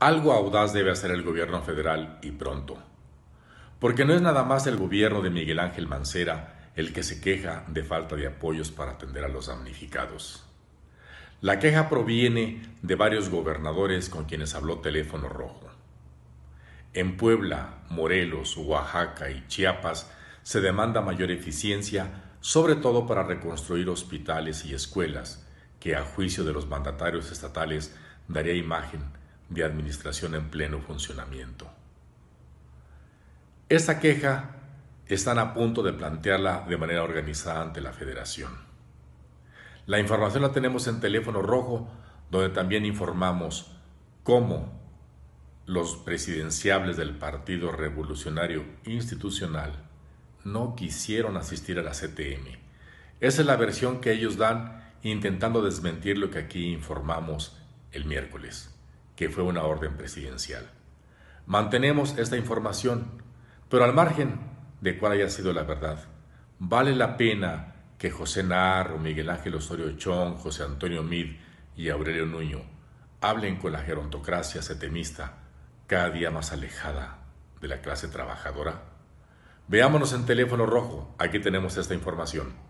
Algo audaz debe hacer el gobierno federal y pronto. Porque no es nada más el gobierno de Miguel Ángel Mancera el que se queja de falta de apoyos para atender a los damnificados. La queja proviene de varios gobernadores con quienes habló teléfono rojo. En Puebla, Morelos, Oaxaca y Chiapas se demanda mayor eficiencia, sobre todo para reconstruir hospitales y escuelas, que a juicio de los mandatarios estatales daría imagen de administración en pleno funcionamiento. Esta queja están a punto de plantearla de manera organizada ante la federación. La información la tenemos en teléfono rojo, donde también informamos cómo los presidenciables del Partido Revolucionario Institucional no quisieron asistir a la CTM. Esa es la versión que ellos dan intentando desmentir lo que aquí informamos el miércoles que fue una orden presidencial. Mantenemos esta información, pero al margen de cuál haya sido la verdad, vale la pena que José Narro, Miguel Ángel Osorio Chong José Antonio Mid y Aurelio Nuño hablen con la gerontocracia setemista cada día más alejada de la clase trabajadora. Veámonos en teléfono rojo, aquí tenemos esta información.